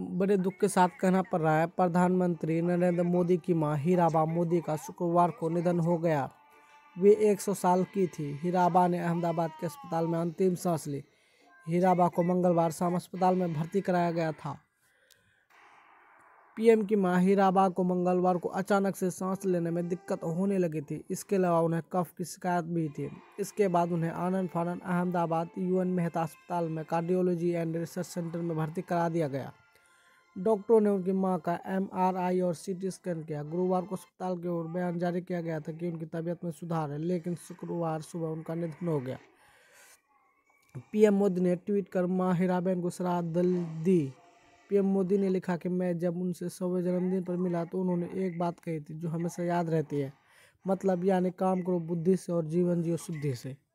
बड़े दुख के साथ कहना पड़ रहा है प्रधानमंत्री नरेंद्र मोदी की मां हीराबा मोदी का शुक्रवार को निधन हो गया वे 100 साल की थी हीराबा ने अहमदाबाद के अस्पताल में अंतिम सांस ली हीराबा को मंगलवार शाम अस्पताल में भर्ती कराया गया था पीएम की मां हीराबा को मंगलवार को अचानक से सांस लेने में दिक्कत होने लगी थी इसके अलावा उन्हें कफ की शिकायत भी थी इसके बाद उन्हें आनंद फानंद अहमदाबाद यूएन मेहता अस्पताल में कार्डियोलॉजी एंड रिसर्च सेंटर में भर्ती करा दिया गया डॉक्टरों ने उनकी मां का एमआरआई और सीटी स्कैन किया गुरुवार को अस्पताल की ओर बयान जारी किया गया था कि उनकी तबीयत में सुधार है लेकिन शुक्रवार सुबह उनका निधन हो गया पीएम मोदी ने ट्वीट कर माँ हिराबेन को श्राद्धल दी पीएम मोदी ने लिखा कि मैं जब उनसे सौ जन्मदिन पर मिला तो उन्होंने एक बात कही थी जो हमेशा याद रहती है मतलब यानी काम करो बुद्धि से और जीवन जियो शुद्धि से